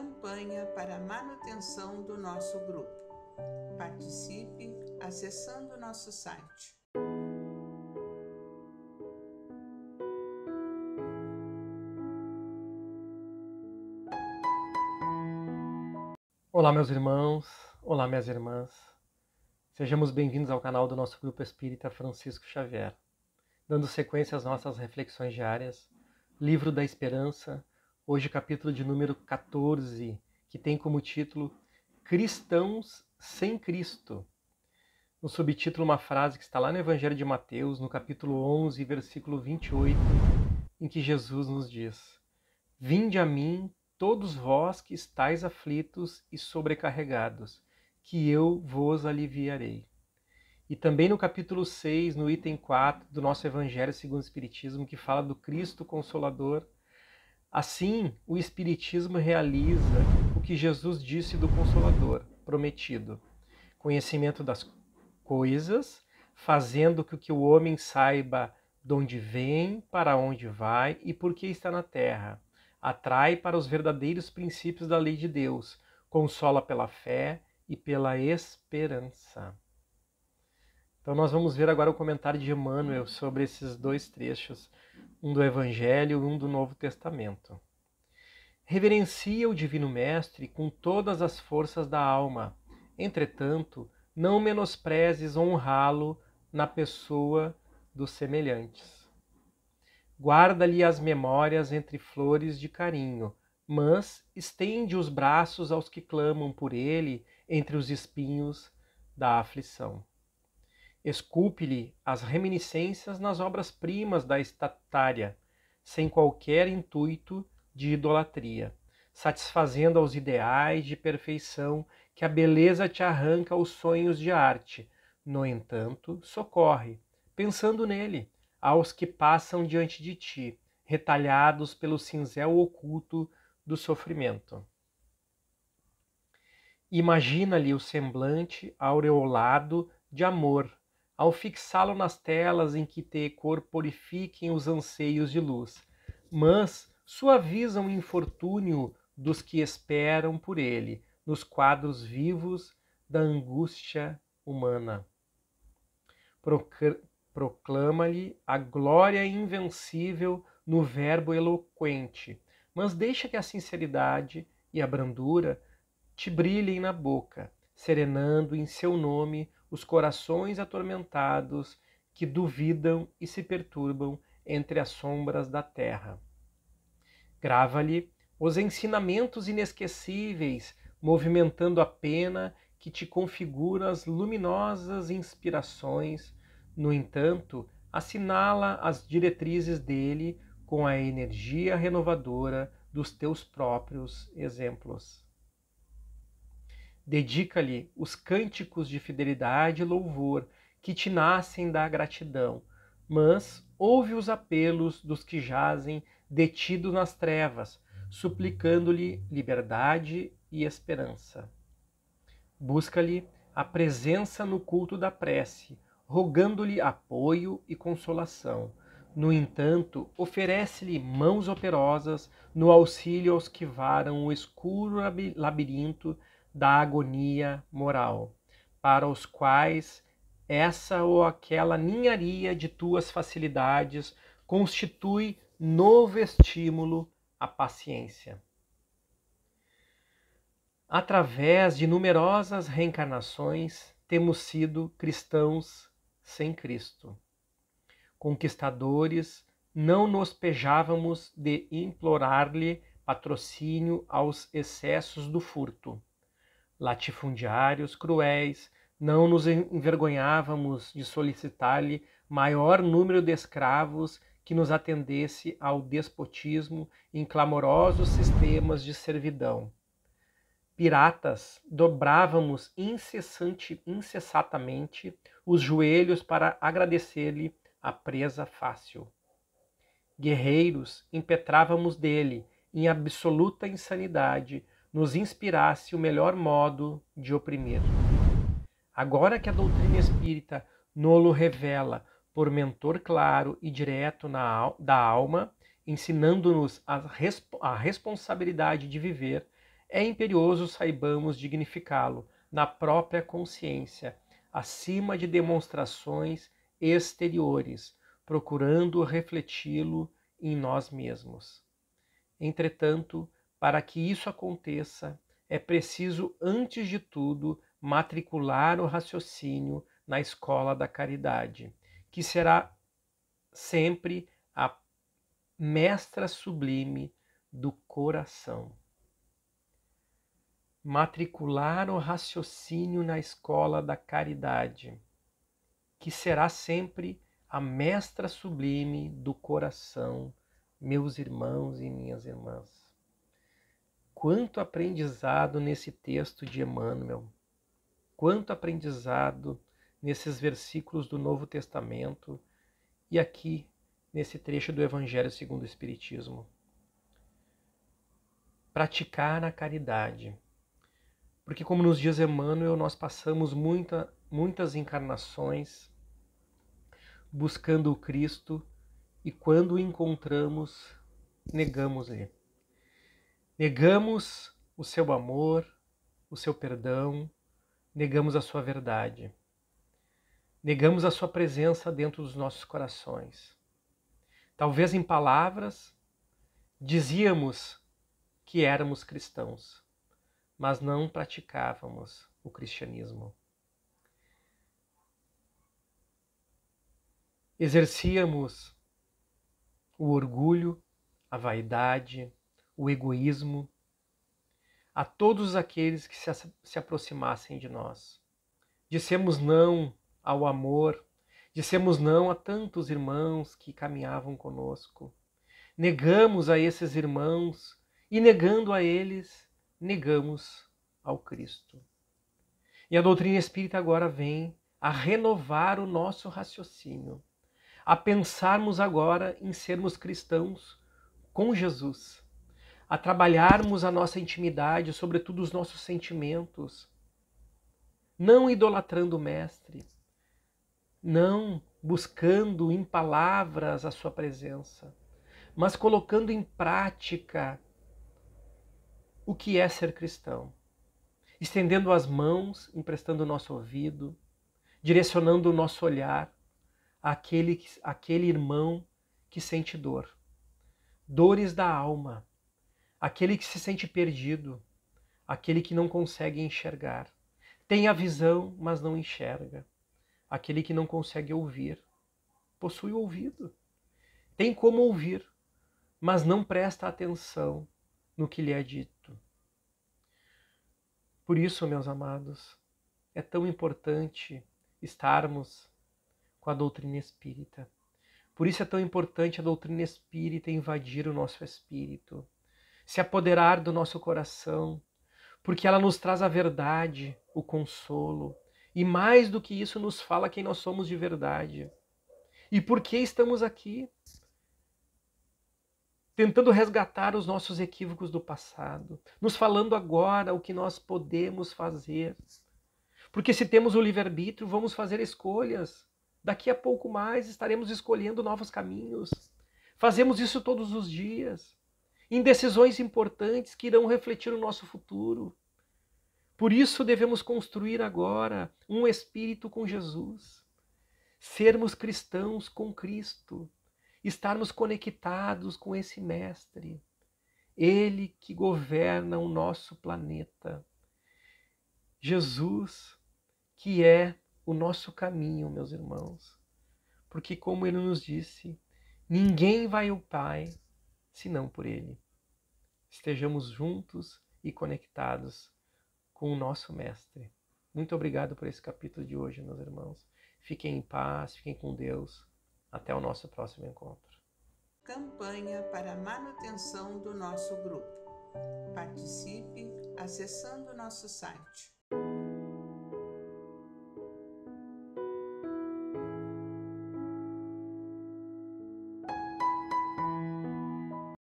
campanha para a manutenção do nosso grupo. Participe acessando nosso site. Olá, meus irmãos, olá, minhas irmãs. Sejamos bem-vindos ao canal do nosso grupo espírita Francisco Xavier, dando sequência às nossas reflexões diárias, Livro da Esperança, hoje é capítulo de número 14, que tem como título Cristãos sem Cristo. No subtítulo, uma frase que está lá no Evangelho de Mateus, no capítulo 11, versículo 28, em que Jesus nos diz: Vinde a mim, todos vós que estáis aflitos e sobrecarregados, que eu vos aliviarei. E também no capítulo 6, no item 4 do nosso Evangelho segundo o Espiritismo, que fala do Cristo Consolador Assim, o Espiritismo realiza o que Jesus disse do Consolador prometido: conhecimento das coisas, fazendo com que o homem saiba de onde vem, para onde vai e por que está na terra. Atrai para os verdadeiros princípios da lei de Deus, consola pela fé e pela esperança. Então, nós vamos ver agora o comentário de Emmanuel sobre esses dois trechos um do Evangelho e um do Novo Testamento. Reverencia o Divino Mestre com todas as forças da alma. Entretanto, não menosprezes honrá-lo na pessoa dos semelhantes. Guarda-lhe as memórias entre flores de carinho, mas estende os braços aos que clamam por ele entre os espinhos da aflição. Esculpe-lhe as reminiscências nas obras-primas da estatária, sem qualquer intuito de idolatria, satisfazendo aos ideais de perfeição que a beleza te arranca aos sonhos de arte. No entanto, socorre, pensando nele, aos que passam diante de ti, retalhados pelo cinzel oculto do sofrimento. Imagina-lhe o semblante aureolado de amor ao fixá-lo nas telas em que te corporifiquem os anseios de luz, mas suavizam o infortúnio dos que esperam por ele nos quadros vivos da angústia humana. Proclama-lhe a glória invencível no verbo eloquente, mas deixa que a sinceridade e a brandura te brilhem na boca, serenando em seu nome os corações atormentados que duvidam e se perturbam entre as sombras da terra. Grava-lhe os ensinamentos inesquecíveis, movimentando a pena que te configura as luminosas inspirações. No entanto, assinala as diretrizes dele com a energia renovadora dos teus próprios exemplos. Dedica-lhe os cânticos de fidelidade e louvor que te nascem da gratidão, mas ouve os apelos dos que jazem detidos nas trevas, suplicando-lhe liberdade e esperança. Busca-lhe a presença no culto da prece, rogando-lhe apoio e consolação. No entanto, oferece-lhe mãos operosas no auxílio aos que varam o escuro labirinto da agonia moral, para os quais essa ou aquela ninharia de tuas facilidades constitui novo estímulo à paciência. Através de numerosas reencarnações, temos sido cristãos sem Cristo. Conquistadores, não nos pejávamos de implorar-lhe patrocínio aos excessos do furto latifundiários cruéis, não nos envergonhávamos de solicitar-lhe maior número de escravos que nos atendesse ao despotismo em clamorosos sistemas de servidão. Piratas, dobrávamos incessante, incessatamente os joelhos para agradecer-lhe a presa fácil. Guerreiros, impetrávamos dele, em absoluta insanidade, nos inspirasse o melhor modo de oprimir. Agora que a doutrina espírita Nolo revela por mentor claro e direto na, da alma, ensinando-nos a, resp a responsabilidade de viver, é imperioso saibamos dignificá-lo na própria consciência, acima de demonstrações exteriores, procurando refleti-lo em nós mesmos. Entretanto, para que isso aconteça, é preciso, antes de tudo, matricular o raciocínio na escola da caridade, que será sempre a mestra sublime do coração. Matricular o raciocínio na escola da caridade, que será sempre a mestra sublime do coração, meus irmãos e minhas irmãs. Quanto aprendizado nesse texto de Emmanuel, quanto aprendizado nesses versículos do Novo Testamento e aqui nesse trecho do Evangelho segundo o Espiritismo. Praticar a caridade. Porque, como nos diz Emmanuel, nós passamos muita, muitas encarnações buscando o Cristo e, quando o encontramos, negamos-lhe. Negamos o seu amor, o seu perdão, negamos a sua verdade. Negamos a sua presença dentro dos nossos corações. Talvez em palavras, dizíamos que éramos cristãos, mas não praticávamos o cristianismo. Exercíamos o orgulho, a vaidade, o egoísmo, a todos aqueles que se, se aproximassem de nós. Dissemos não ao amor, dissemos não a tantos irmãos que caminhavam conosco. Negamos a esses irmãos e, negando a eles, negamos ao Cristo. E a doutrina espírita agora vem a renovar o nosso raciocínio, a pensarmos agora em sermos cristãos com Jesus, a trabalharmos a nossa intimidade, sobretudo os nossos sentimentos, não idolatrando o Mestre, não buscando em palavras a sua presença, mas colocando em prática o que é ser cristão, estendendo as mãos, emprestando o nosso ouvido, direcionando o nosso olhar àquele, àquele irmão que sente dor, dores da alma aquele que se sente perdido, aquele que não consegue enxergar. Tem a visão, mas não enxerga. Aquele que não consegue ouvir, possui ouvido. Tem como ouvir, mas não presta atenção no que lhe é dito. Por isso, meus amados, é tão importante estarmos com a doutrina espírita. Por isso é tão importante a doutrina espírita invadir o nosso espírito se apoderar do nosso coração, porque ela nos traz a verdade, o consolo, e mais do que isso, nos fala quem nós somos de verdade. E por que estamos aqui? Tentando resgatar os nossos equívocos do passado, nos falando agora o que nós podemos fazer. Porque se temos o livre-arbítrio, vamos fazer escolhas. Daqui a pouco mais estaremos escolhendo novos caminhos. Fazemos isso todos os dias em decisões importantes que irão refletir o nosso futuro. Por isso devemos construir agora um espírito com Jesus, sermos cristãos com Cristo, estarmos conectados com esse Mestre, Ele que governa o nosso planeta. Jesus, que é o nosso caminho, meus irmãos. Porque, como ele nos disse, ninguém vai ao Pai senão por Ele. Estejamos juntos e conectados com o nosso Mestre. Muito obrigado por esse capítulo de hoje, meus irmãos. Fiquem em paz, fiquem com Deus. Até o nosso próximo encontro. Campanha para a manutenção do nosso grupo. Participe acessando nosso site